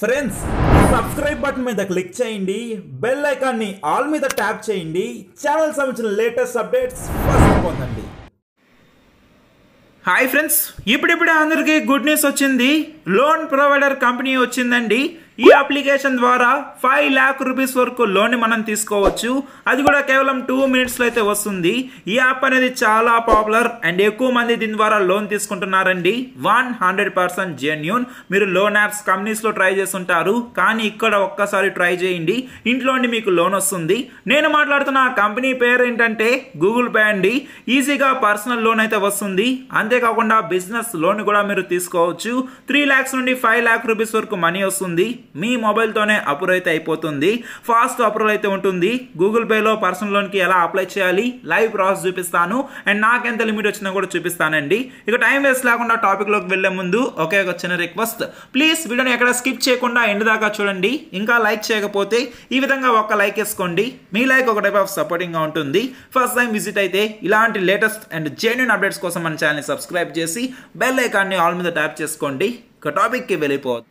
friends subscribe button మీద click చేయండి bell ఐకాన్ని ఆల్ మీద ట్యాప్ చేయండి ఛానల్ సంబంధించిన లేటెస్ట్ అప్డేట్స్ ఫస్ట్ పొందండి హాయ్ ఫ్రెండ్స్ ఇప్పుడిప్పుడే అందరికీ గుడ్ న్యూస్ వచ్చింది లోన్ ప్రొవైడర్ కంపెనీ వచ్చిందండి ఈ అప్లికేషన్ ద్వారా ఫైవ్ ల్యాక్ రూపీస్ వరకు లోన్ మనం తీసుకోవచ్చు అది కూడా కేవలం టూ మినిట్స్లో అయితే వస్తుంది ఈ యాప్ అనేది చాలా పాపులర్ అండ్ ఎక్కువ మంది దీని ద్వారా లోన్ తీసుకుంటున్నారండి వన్ హండ్రెడ్ పర్సెంట్ జెన్యున్ మీరు లోన్ యాప్స్ కంపెనీస్లో ట్రై చేస్తుంటారు కానీ ఇక్కడ ఒక్కసారి ట్రై చేయండి ఇంట్లో మీకు లోన్ వస్తుంది నేను మాట్లాడుతున్న కంపెనీ పేరు ఏంటంటే గూగుల్ పే అండి ఈజీగా పర్సనల్ లోన్ అయితే వస్తుంది అంతేకాకుండా బిజినెస్ లోన్ కూడా మీరు తీసుకోవచ్చు త్రీ ల్యాక్స్ నుండి ఫైవ్ ల్యాక్ రూపీస్ వరకు మనీ వస్తుంది మీ మొబైల్తోనే అప్రూవ్ అయితే అయిపోతుంది ఫాస్ట్ అప్రూవ్ అయితే ఉంటుంది గూగుల్ పేలో పర్సనల్ లోన్కి ఎలా అప్లై చేయాలి లైవ్ ప్రాసెస్ చూపిస్తాను అండ్ నాకెంత లిమిట్ వచ్చినా కూడా చూపిస్తానండి ఇక టైం వేస్ట్ లేకుండా టాపిక్లోకి వెళ్లే ముందు ఒకే ఒక చిన్న రిక్వెస్ట్ ప్లీజ్ వీడియోని ఎక్కడ స్కిప్ చేయకుండా ఎండ్ దాకా చూడండి ఇంకా లైక్ చేయకపోతే ఈ విధంగా ఒక లైక్ వేసుకోండి మీ లైక్ ఒక టైప్ ఆఫ్ సపోర్టింగ్గా ఉంటుంది ఫస్ట్ టైం విజిట్ అయితే ఇలాంటి లేటెస్ట్ అండ్ జెన్యున్ అప్డేట్స్ కోసం మన ఛానల్ని సబ్స్క్రైబ్ చేసి బెల్ ఐకాన్ని ఆల్ మీద ట్యాప్ చేసుకోండి ఇక టాపిక్కి వెళ్ళిపోవచ్చు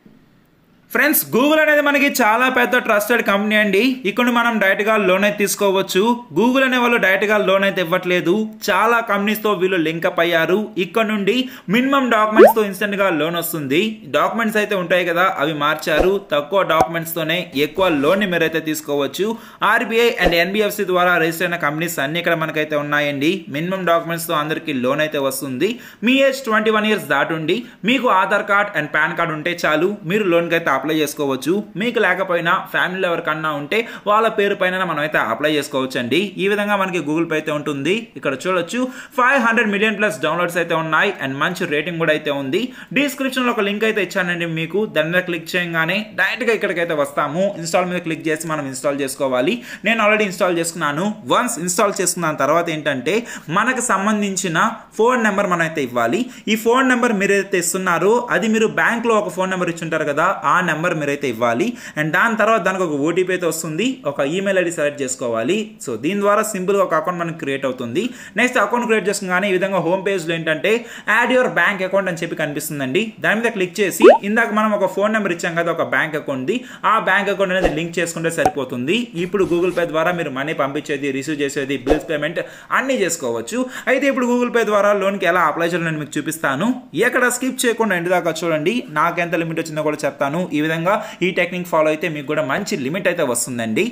ఫ్రెండ్స్ గూగుల్ అనేది మనకి చాలా పెద్ద ట్రస్టెడ్ కంపెనీ అండి ఇక్కడ మనం డైరెక్ట్గా లోన్ అయితే తీసుకోవచ్చు గూగుల్ అనే వాళ్ళు డైరెక్ట్గా లోన్ అయితే ఇవ్వట్లేదు చాలా కంపెనీస్తో వీళ్ళు లింక్అప్ అయ్యారు ఇక్కడ నుండి మినిమం డాక్యుమెంట్స్తో ఇన్స్టెంట్గా లోన్ వస్తుంది డాక్యుమెంట్స్ అయితే ఉంటాయి కదా అవి మార్చారు తక్కువ డాక్యుమెంట్స్తోనే ఎక్కువ లోన్ని అయితే తీసుకోవచ్చు ఆర్బీఐ అండ్ ఎన్బిఎఫ్సి ద్వారా రిజిస్టర్ అయిన కంపెనీస్ అన్ని ఇక్కడ మనకైతే ఉన్నాయండి మినిమం డాక్యుమెంట్స్తో అందరికీ లోన్ అయితే వస్తుంది మీ ఏజ్ ట్వంటీ వన్ ఇయర్స్ దాటుండి మీకు Aadhaar card and PAN card ఉంటే చాలు మీరు లోన్కి అయితే అప్లై చేసుకోవచ్చు మీకు లేకపోయినా ఫ్యామిలీలో ఎవరికన్నా ఉంటే వాళ్ళ పేరు పైన మనం అయితే అప్లై చేసుకోవచ్చు అండి ఈ విధంగా మనకి గూగుల్ పే అయితే ఉంటుంది ఇక్కడ చూడొచ్చు five hundred million plus downloads అయితే ఉన్నాయి అండ్ మంచి రేటింగ్ కూడా అయితే ఉంది డిస్క్రిప్షన్ లో ఒక లింక్ అయితే ఇచ్చానండి మీకు దాని మీద క్లిక్ చేయగానే డైరెక్ట్గా అయితే వస్తాము ఇన్స్టాల్ మీద క్లిక్ చేసి మనం ఇన్స్టాల్ చేసుకోవాలి నేను ఆల్రెడీ ఇన్స్టాల్ చేసుకున్నాను వన్స్ ఇన్స్టాల్ చేసుకున్న తర్వాత ఏంటంటే మనకు సంబంధించిన ఫోన్ నెంబర్ మనం అయితే ఇవ్వాలి ఈ ఫోన్ నెంబర్ మీరు అయితే ఇస్తున్నారో అది మీరు లో ఒక ఫోన్ నెంబర్ ఉంటారు కదా ఆ నెంబర్ మీరైతే ఇవ్వాలి అండ్ దాని తర్వాత దానికి ఒక ఓటీపీ అయితే వస్తుంది ఒక ఈమెయిల్ ఐడి సెలెక్ట్ చేసుకోవాలి సో దీని ద్వారా సింపుల్గా ఒక అకౌంట్ మనకి క్రియేట్ అవుతుంది నెక్స్ట్ అకౌంట్ క్రియేట్ చేసుకుని ఈ విధంగా హోమ్ పేజ్లో ఏంటంటే యాడ్ యువర్ బ్యాంక్ అకౌంట్ అని చెప్పి కనిపిస్తుందండి దాని మీద క్లిక్ చేసి ఇందాక మనం ఒక ఫోన్ నెంబర్ ఇచ్చాం కదా ఒక బ్యాంక్ అకౌంట్ది ఆ బ్యాంక్ అకౌంట్ అనేది లింక్ చేసుకుంటే సరిపోతుంది ఇప్పుడు గూగుల్ పే ద్వారా మీరు మనీ పంపించేది రిసీవ్ చేసేది బిల్స్ పేమెంట్ అన్నీ చేసుకోవచ్చు అయితే ఇప్పుడు గూగుల్ పే ద్వారా లోన్కి ఎలా అప్లై చేయాలో నేను మీకు చూపిస్తాను ఎక్కడ స్కిప్ చేయకుండా ఇంటి దాకా చూడండి నాకు ఎంత లిమిట్ వచ్చిందో కూడా చెప్తాను ఈ ఈ విధంగా ఈ టెక్నిక్ ఫాలో అయితే మీకు కూడా మంచి లిమిట్ అయితే వస్తుందండి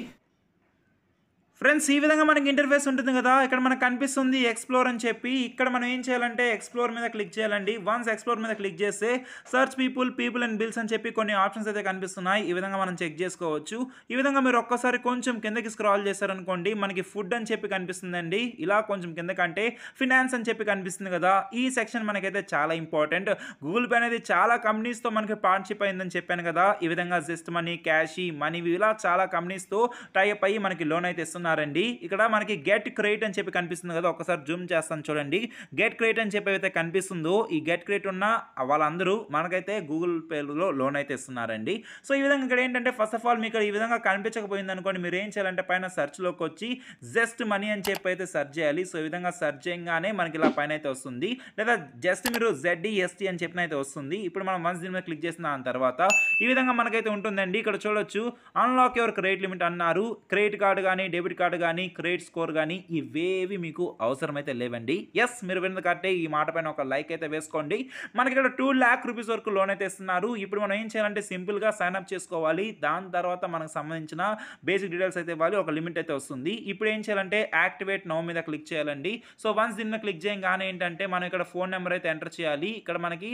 ఫ్రెండ్స్ ఈ విధంగా మనకి ఇంటర్ఫేస్ ఉంటుంది కదా ఇక్కడ మనకు కనిపిస్తుంది ఎక్స్ప్లోర్ అని చెప్పి ఇక్కడ మనం ఏం చేయాలంటే ఎక్స్ప్లోర్ మీద క్లిక్ చేయాలండి వన్స్ ఎక్స్ప్లోర్ మీద క్లిక్ చేస్తే search people people and bills అని చెప్పి కొన్ని ఆప్షన్స్ అయితే కనిపిస్తున్నాయి ఈ విధంగా మనం చెక్ చేసుకోవచ్చు ఈ విధంగా మీరు ఒక్కసారి కొంచెం కిందకి స్క్రాల్ చేశారనుకోండి మనకి ఫుడ్ అని చెప్పి కనిపిస్తుందండి ఇలా కొంచెం కిందకంటే ఫినాన్స్ అని చెప్పి కనిపిస్తుంది కదా ఈ సెక్షన్ మనకైతే చాలా ఇంపార్టెంట్ గూగుల్ పే అనేది చాలా కంపెనీస్తో మనకి పార్ట్నర్షిప్ అయిందని చెప్పాను కదా ఈ విధంగా జస్ట్ మనీ క్యాష్ మనీ ఇలా చాలా కంపెనీస్తో టైప్ అయ్యి మనకి లోన్ అయితే ఇస్తున్నారు చేస్తున్నారండి ఇక్కడ మనకి గెట్ క్రియేట్ అని చెప్పి కనిపిస్తుంది కదా ఒకసారి జూమ్ చేస్తాను చూడండి గెట్ క్రియేట్ అని చెప్పి అయితే కనిపిస్తుందో ఈ గెట్ క్రియేట్ ఉన్న వాళ్ళందరూ మనకైతే గూగుల్ పేలో లోన్ అయితే ఇస్తున్నారండి సో ఈ విధంగా ఇక్కడ ఏంటంటే ఫస్ట్ ఆఫ్ ఆల్ మీకు ఈ విధంగా కనిపించకపోయింది అనుకోండి మీరు ఏం చేయాలంటే పైన సెర్చ్లోకి వచ్చి జస్ట్ మనీ అని చెప్పి అయితే సెర్చ్ చేయాలి సో ఈ విధంగా సెర్చ్ చేయగానే మనకి ఇలా పైన అయితే వస్తుంది లేదా జస్ట్ మీరు జెడ్ఈఎస్టీ అని చెప్పిన అయితే వస్తుంది ఇప్పుడు మనం వన్స్ దీని మీద క్లిక్ చేసిన తర్వాత ఈ విధంగా మనకైతే ఉంటుందండి ఇక్కడ చూడొచ్చు అన్లాక్ యువర్ క్రెడిట్ లిమిట్ అన్నారు క్రెడిట్ కార్డు కానీ డెబిట్ కార్డ్ కానీ క్రెడిట్ స్కోర్ కానీ ఇవేవి మీకు అవసరమైతే లేవండి ఎస్ మీరు విన్నది కరెక్టే ఈ మాట పైన ఒక లైక్ అయితే వేసుకోండి మనకి ఇక్కడ టూ ల్యాక్ రూపీస్ వరకు లోన్ అయితే ఇస్తున్నారు ఇప్పుడు మనం ఏం చేయాలంటే సింపుల్గా అప్ చేసుకోవాలి దాని తర్వాత మనకు సంబంధించిన బేసిక్ డీటెయిల్స్ అయితే ఇవ్వాలి ఒక లిమిట్ అయితే వస్తుంది ఇప్పుడు ఏం చేయాలంటే యాక్టివేట్ నో మీద క్లిక్ చేయాలండి సో వన్స్ దీన్ని క్లిక్ చేయగానే ఏంటంటే మనం ఇక్కడ ఫోన్ నెంబర్ అయితే ఎంటర్ చేయాలి ఇక్కడ మనకి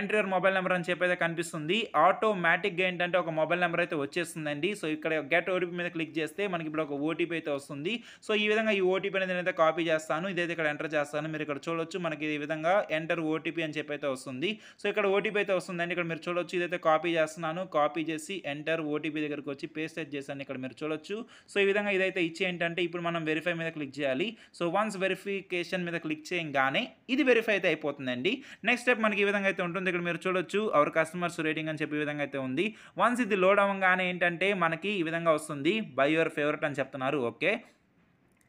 ఎంటర్ యువర్ మొబైల్ నెంబర్ అని చెప్పి కనిపిస్తుంది ఆటోమేటిక్గా ఏంటంటే ఒక మొబైల్ నెంబర్ అయితే వచ్చేస్తుందండి సో ఇక్కడ గెట్ ఓటీపీ మీద క్లిక్ చేస్తే మనకి ఇప్పుడు ఒక ఓటీపీ ఓటీపీ అయితే వస్తుంది సో ఈ విధంగా ఈ ఓటీపీ అనేది నేనైతే కాపీ చేస్తాను ఇదైతే ఇక్కడ ఎంటర్ చేస్తాను మీరు ఇక్కడ చూడొచ్చు మనకి ఈ విధంగా ఎంటర్ ఓటీపీ అని చెప్పి వస్తుంది సో ఇక్కడ ఓటీపీ అయితే వస్తుందండి ఇక్కడ మీరు చూడొచ్చు ఇదైతే కాపీ చేస్తున్నాను కాపీ చేసి ఎంటర్ ఓటీపీ దగ్గరికి వచ్చి పేస్ట్ అయితే చేశాను ఇక్కడ మీరు చూడొచ్చు సో ఈ విధంగా ఇదైతే ఇచ్చి ఏంటంటే ఇప్పుడు మనం వెరిఫై మీద క్లిక్ చేయాలి సో వన్స్ వెరిఫికేషన్ మీద క్లిక్ చేయగానే ఇది వెరిఫై అయితే అయిపోతుందండి నెక్స్ట్ స్టెప్ మనకి ఈ విధంగా అయితే ఉంటుంది ఇక్కడ మీరు చూడొచ్చు అవర్ కస్టమర్స్ రేటింగ్ అని చెప్పి విధంగా అయితే ఉంది వన్స్ ఇది లోడ్ అవ్వగానే ఏంటంటే మనకి ఈ విధంగా వస్తుంది బై యువర్ ఫేవరెట్ అని చెప్తున్నారు ఓకే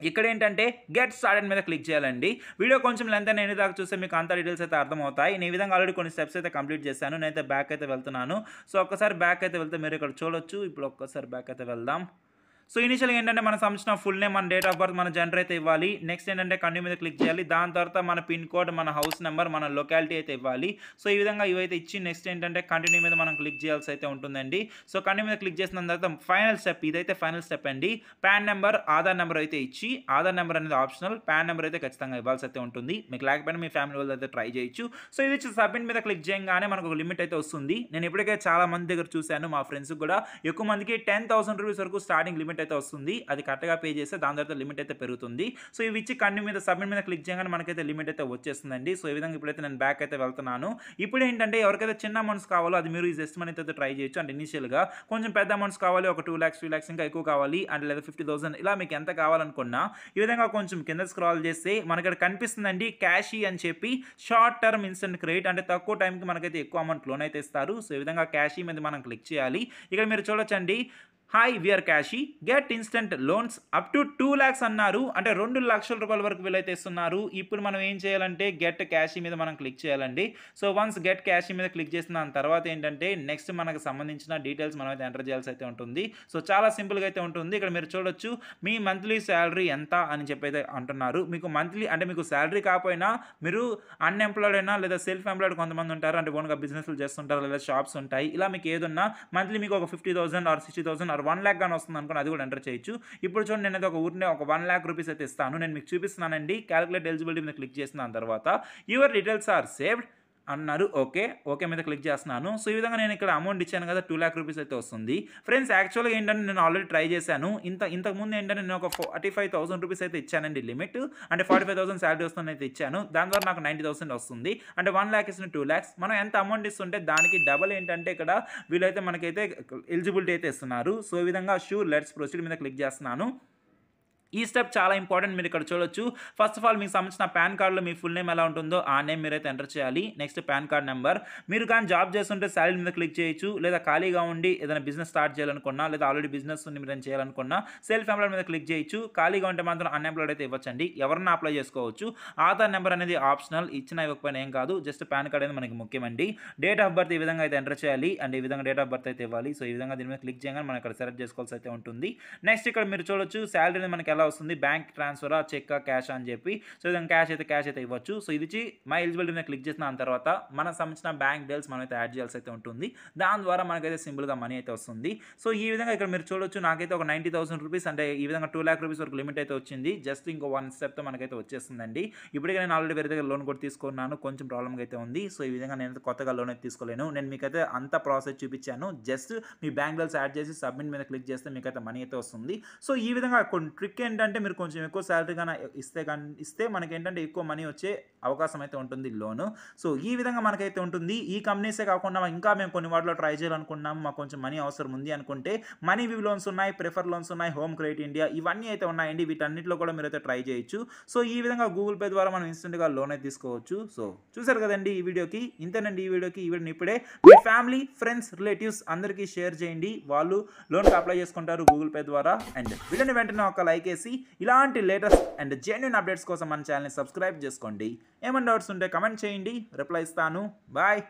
ఇక్కడ ఏంటంటే గెట్ స్టార్టెడ్ మీద క్లిక్ చేయాలండి వీడియో కొంచెం లెంత్ అయిన దాకా చూస్తే మీకు అంత డీటెయిల్స్ అయితే అర్థమవుతాయి నేను విధంగా ఆల్రెడీ కొన్ని స్టెప్స్ అయితే కంప్లీట్ చేశాను నేనైతే బ్యాక్ అయితే వెళ్తున్నాను సో ఒక్కసారి బ్యాక్ అయితే వెళ్తే మీరు ఇక్కడ చూడొచ్చు ఇప్పుడు ఒక్కసారి బ్యాక్ అయితే వెళ్దాం సో ఇనిషియల్గా ఏంటంటే మనం సంబంధించిన ఫుల్ నేమ్ మన డేట్ ఆఫ్ బర్త్ మన జెండర్ అయితే ఇవ్వాలి నెక్స్ట్ ఏంటంటే కన్యూ మీద క్లిక్ చేయాలి దాని తర్వాత మన పిన్ కోడ్ మన హౌస్ నెంబర్ మన లొకాలిటీ అయితే ఇవ్వాలి సో ఈ విధంగా ఇవైతే ఇచ్చి నెక్స్ట్ ఏంటంటే కంటిన్యూ మీద మనం క్లిక్ చేయాల్సి అయితే ఉంటుందండి సో కంటిన్యూ మీద క్లిక్ చేసిన తర్వాత ఫైనల్ స్టెప్ ఇదైతే ఫైనల్ స్టెప్ అండి పాన్ నెంబర్ ఆధార్ నెంబర్ అయితే ఇచ్చి ఆధార్ నెంబర్ అనేది ఆప్షనల్ పాన్ నెంబర్ అయితే ఖచ్చితంగా ఇవ్వాల్సి అయితే ఉంటుంది మీకు లేకపోయినా మీ ఫ్యామిలీ వాళ్ళు అయితే ట్రై చేయొచ్చు సో ఇది సబ్మిట్ మీద క్లిక్ చేయగానే మనకు ఒక లిమిట్ అయితే వస్తుంది నేను ఇప్పటికే చాలా మంది దగ్గర చూశాను మా ఫ్రెండ్స్ కూడా ఎక్కువ మందికి టెన్ థౌసండ్ రూపీస్ వరకు స్టార్టింగ్ లిమిట్ లిమిట్ అయితే వస్తుంది అది కరెక్ట్గా పే చేస్తే దాని తర్వాత లిమిట్ అయితే పెరుగుతుంది సో ఇవి ఇచ్చి కన్ను మీద సబ్మిట్ మీద క్లిక్ చేయగానే మనకైతే లిమిట్ అయితే వచ్చేస్తుందండి సో ఈ విధంగా ఇప్పుడైతే నేను బ్యాక్ అయితే వెళ్తున్నాను ఇప్పుడు ఏంటంటే ఎవరికైతే చిన్న అమౌంట్స్ కావాలో అది మీరు ఈ మనీ అయితే ట్రై చేయొచ్చు అండ్ ఇనిషియల్గా కొంచెం పెద్ద అమౌంట్స్ కావాలి ఒక టూ ల్యాక్స్ త్రీ ల్యాక్స్ ఇంకా ఎక్కువ కావాలి అండ్ లేదా ఫిఫ్టీ థౌసండ్ ఇలా మీకు ఎంత కావాలనుకున్నా ఈ విధంగా కొంచెం కింద స్క్రాల్ చేస్తే మనకి కనిపిస్తుందండి క్యాషీ అని చెప్పి షార్ట్ టర్మ్ ఇన్స్టెంట్ క్రెడిట్ అంటే తక్కువ టైంకి మనకైతే ఎక్కువ అమౌంట్ లోన్ అయితే ఇస్తారు సో ఈ విధంగా క్యాషీ మీద మనం క్లిక్ చేయాలి ఇక్కడ మీరు చూడొచ్చండి hi we are Cashe get instant loans up to two lakhs అన్నారు అంటే రెండు లక్షల రూపాయల వరకు వీలైతే ఇస్తున్నారు ఇప్పుడు మనం ఏం చేయాలంటే గెట్ క్యాషీ మీద మనం క్లిక్ చేయాలండి సో వన్స్ గెట్ క్యాషీ మీద క్లిక్ చేసిన దాని తర్వాత ఏంటంటే నెక్స్ట్ మనకు సంబంధించిన డీటెయిల్స్ మనం అయితే ఎంటర్ చేయాల్సి అయితే ఉంటుంది సో చాలా సింపుల్గా అయితే ఉంటుంది ఇక్కడ మీరు చూడొచ్చు మీ మంత్లీ శాలరీ ఎంత అని చెప్పి అయితే అంటున్నారు మీకు మంత్లీ అంటే మీకు శాలరీ కాకపోయినా మీరు అన్ఎంప్లాయిడ్ అయినా లేదా సెల్ఫ్ ఎంప్లాయిడ్ కొంతమంది ఉంటారు అంటే ఓన్గా బిజినెస్లు చేస్తుంటారు లేదా షాప్స్ ఉంటాయి ఇలా మీకు ఏదన్నా మంత్లీ మీకు ఒక fifty thousand or sixty thousand చేస్తున్నారు వన్ ల్యాక్ కానీ వస్తుంది అనుకుని అది కూడా ఎంటర్ చేయొచ్చు ఇప్పుడు చూడండి నేను ఒక ఊరినే ఒక వన్ ల్యాక్ రూపీస్ అయితే ఇస్తాను నేను మీకు చూపిస్తున్నానండి క్యాలిక్యులేట్ ఎలిజిబిలిటీ మీద క్లిక్ చేసిన తర్వాత యువర్ డీటెయిల్స్ ఆర్ సేవ్డ్ అన్నారు ఓకే ఓకే మీద క్లిక్ చేస్తున్నాను సో ఈ విధంగా నేను ఇక్కడ అమౌంట్ ఇచ్చాను కదా టూ ల్యాక్ రూపీస్ అయితే వస్తుంది ఫ్రెండ్స్ యాక్చువల్గా ఏంటంటే నేను ఆల్రెడీ ట్రై చేశాను ఇంత ఇంతకుముందు ఏంటంటే నేను ఒక ఫార్టీ ఫైవ్ థౌసండ్ రూపీస్ అయితే ఇచ్చానండి లిమిట్ అంటే ఫార్టీ ఫైవ్ థౌసండ్ శాలరీ వస్తుంది అయితే ఇచ్చాను దాని ద్వారా నాకు నైంటీ థౌసండ్ వస్తుంది అంటే వన్ ల్యాక్ ఇస్తున్న టూ ల్యాక్స్ మనం ఎంత అమౌంట్ ఇస్తుంటే దానికి డబల్ ఏంటంటే ఇక్కడ వీళ్ళైతే మనకైతే ఎలిజిబిలిటీ అయితే ఇస్తున్నారు సో ఈ విధంగా షూర్ లెట్స్ ప్రొసీడ్ మీద క్లిక్ చేస్తున్నాను ఈ స్టెప్ చాలా ఇంపార్టెంట్ మీరు ఇక్కడ చూడొచ్చు ఫస్ట్ ఆఫ్ ఆల్ మీకు సంబంధించిన పాన్ కార్డులో మీ ఫుల్ నేమ్ ఎలా ఉంటుందో ఆ నేమ్ మీరైతే ఎంటర్ చేయాలి నెక్స్ట్ పాన్ కార్డ్ నెంబర్ మీరు కానీ జాబ్ చేస్తుంటే శాలరీ మీద క్లిక్ చేయొచ్చు లేదా ఖాళీగా ఉండి ఏదైనా బిజినెస్ స్టార్ట్ చేయాలనుకున్నా లేదా ఆల్రెడీ బిజినెస్ ఉంది మీరు చేయాలనుకున్నా సెల్ఫ్ ఎంప్లాయ్ మీద క్లిక్ చేయొచ్చు ఖాళీగా ఉంటే మాత్రం అన్ఎంప్లాయ్డ్ అయితే ఇవ్వచ్చండి ఎవరన్నా అప్లై చేసుకోవచ్చు ఆధార్ నెంబర్ అనేది ఆప్షనల్ ఇచ్చిన ఇవ్వకపోయినా ఏం కాదు జస్ట్ పాన్ కార్డ్ అనేది మనకి ముఖ్యమండి డేట్ ఆఫ్ బర్త్ ఈ విధంగా అయితే ఎంటర్ చేయాలి అండ్ ఈ విధంగా డేట్ ఆఫ్ బర్త్ అయితే ఇవ్వాలి సో ఈ విధంగా దీని మీద క్లిక్ చేయగానే మనం ఇక్కడ సెలెక్ట్ చేసుకోవాల్సి అయితే ఉంటుంది నెక్స్ట్ ఇక్కడ మీరు చూడొచ్చు శాలరీ మనకి ఎలా కూడా వస్తుంది బ్యాంక్ ట్రాన్స్ఫరా చెక్క క్యాష్ అని చెప్పి సో ఇది క్యాష్ అయితే క్యాష్ అయితే ఇవ్వచ్చు సో ఇది మై ఎలిజిబిలిటీ క్లిక్ చేసిన తర్వాత మనకు సంబంధించిన బ్యాంక్ డీటెయిల్స్ మనం అయితే యాడ్ చేయాల్సి అయితే ఉంటుంది దాని ద్వారా మనకైతే సింపుల్గా మనీ అయితే వస్తుంది సో ఈ విధంగా ఇక్కడ మీరు చూడొచ్చు నాకైతే ఒక నైంటీ థౌసండ్ రూపీస్ అంటే ఈ విధంగా టూ ల్యాక్ రూపీస్ వరకు లిమిట్ అయితే వచ్చింది జస్ట్ ఇంకో వన్ స్టెప్తో మనకైతే వచ్చేస్తుందండి ఇప్పటికే నేను ఆల్రెడీ వేరే దగ్గర లోన్ కూడా తీసుకున్నాను కొంచెం ప్రాబ్లమ్ అయితే ఉంది సో ఈ విధంగా నేను కొత్తగా లోన్ అయితే తీసుకోలేను నేను మీకైతే అంత ప్రాసెస్ చూపించాను జస్ట్ మీ బ్యాంక్ డీటెయిల్స్ యాడ్ చేసి సబ్మిట్ మీద క్లిక్ చేస్తే మీకైతే మనీ అయితే వస్తుంది సో ఈ విధంగా కొన్ని ట్రిక్ అండ్ ఏంటంటే మీరు కొంచెం ఎక్కువ శాలరీ కానీ ఇస్తే కానీ ఇస్తే మనకి ఏంటంటే ఎక్కువ మనీ వచ్చే అవకాశం అయితే ఉంటుంది లోన్ సో ఈ విధంగా మనకైతే ఉంటుంది ఈ కంపెనీసే కాకుండా ఇంకా మేము కొన్ని వాటిలో ట్రై చేయాలనుకున్నాము మాకు కొంచెం మనీ అవసరం ఉంది అనుకుంటే మనీ వివ్ లోన్స్ ఉన్నాయి ప్రిఫర్ లోన్స్ ఉన్నాయి హోమ్ క్రెడిట్ ఇండియా ఇవన్నీ అయితే ఉన్నాయండి వీటన్నిటిలో కూడా మీరు అయితే ట్రై చేయొచ్చు సో ఈ విధంగా గూగుల్ పే ద్వారా మనం ఇన్స్టెంట్గా లోన్ అయితే తీసుకోవచ్చు సో చూసారు కదండి ఈ వీడియోకి ఇంతేనండి ఈ వీడియోకి ఈ వీడియోని ఇప్పుడే మీ ఫ్యామిలీ ఫ్రెండ్స్ రిలేటివ్స్ అందరికీ షేర్ చేయండి వాళ్ళు లోన్కి అప్లై చేసుకుంటారు గూగుల్ పే ద్వారా అండ్ వీడియోని వెంటనే ఒక లైక్ చేసి ఇలాంటి లేటెస్ట్ అండ్ జెన్యున్ అప్డేట్స్ కోసం మన ఛానల్ని సబ్స్క్రైబ్ చేసుకోండి ఏమైనా డౌట్స్ ఉంటే కమెంట్ చేయండి రిప్లై ఇస్తాను బాయ్